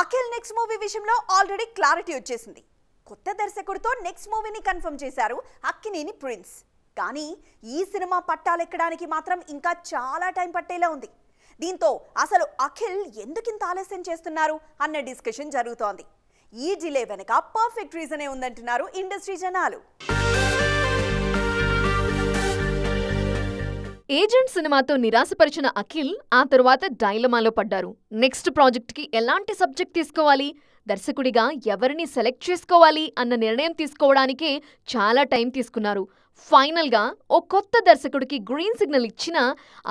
Akhil next movie విషయంలో already clarity వచ్చేసింది కొత్త దర్శకుడితో నెక్స్ట్ మూవీని కన్ఫర్మ్ చేశారు అక్కినేని ప్రిన్స్ కానీ ఈ సినిమా పట్టాలెక్కడానికి మాత్రం ఇంకా చాలా టైం పట్టేలా ఉంది దీంతో అసలు అఖిల్ ఎందుకింత ఆలస్యం చేస్తున్నారు అన్న డిస్కషన్ జరుగుతోంది ఈ డిలే వెనక పర్ఫెక్ట్ రీజనే ఉందంటున్నారు ఇండస్ట్రీ జనాలు ఏజెంట్ సినిమాతో నిరాశపరిచిన అఖిల్ ఆ తరువాత డైలమాలో పడ్డారు నెక్స్ట్ ప్రాజెక్ట్కి ఎలాంటి సబ్జెక్ట్ తీసుకోవాలి దర్శకుడిగా ఎవరిని సెలెక్ట్ చేసుకోవాలి అన్న నిర్ణయం తీసుకోవడానికే చాలా టైం తీసుకున్నారు ఫైనల్గా ఓ కొత్త దర్శకుడికి గ్రీన్ సిగ్నల్ ఇచ్చినా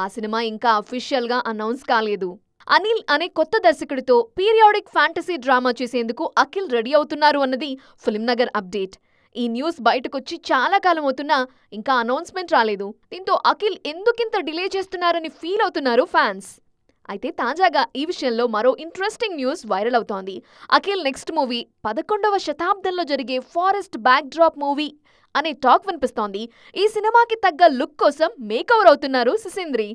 ఆ సినిమా ఇంకా అఫీషియల్గా అనౌన్స్ కాలేదు అనిల్ అనే కొత్త దర్శకుడితో పీరియాడిక్ ఫ్యాంటసీ డ్రామా చేసేందుకు అఖిల్ రెడీ అవుతున్నారు అన్నది ఫిల్మ్నగర్ అప్డేట్ ఈ న్యూస్ బయటకొచ్చి చాలా కాలం అవుతున్నా ఇంకా అనౌన్స్మెంట్ రాలేదు దీంతో అఖిల్ ఎందుకింత డిలే చేస్తున్నారని ఫీల్ అవుతున్నారు ఫ్యాన్స్ అయితే తాజాగా ఈ విషయంలో మరో ఇంట్రెస్టింగ్ న్యూస్ వైరల్ అవుతోంది అఖిల్ నెక్స్ట్ మూవీ పదకొండవ శతాబ్దంలో జరిగే ఫారెస్ట్ బ్యాక్డ్రాప్ మూవీ అనే టాక్ వినిపిస్తోంది ఈ సినిమాకి తగ్గ లుక్ కోసం మేకవర్ అవుతున్నారు సుసింద్రి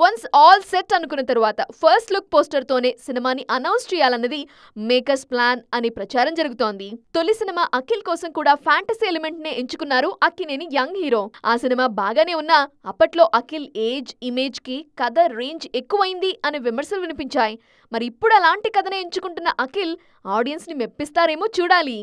వన్స్ ఆల్ సెట్ అనుకున్న తరువాత ఫస్ట్ లుక్ పోస్టర్తోనే సినిమాని అనౌన్స్ చేయాలన్నది మేకర్స్ ప్లాన్ అని ప్రచారం జరుగుతోంది తొలి సినిమా అఖిల్ కోసం కూడా ఫ్యాంటసీ ఎలిమెంట్ నే ఎంచుకున్నారు అక్కినేని యంగ్ హీరో ఆ సినిమా బాగానే ఉన్నా అప్పట్లో అఖిల్ ఏజ్ ఇమేజ్ కి కథ రేంజ్ ఎక్కువైంది అనే విమర్శలు వినిపించాయి మరి ఇప్పుడు అలాంటి కథనే ఎంచుకుంటున్న అఖిల్ ఆడియన్స్ ని మెప్పిస్తారేమో చూడాలి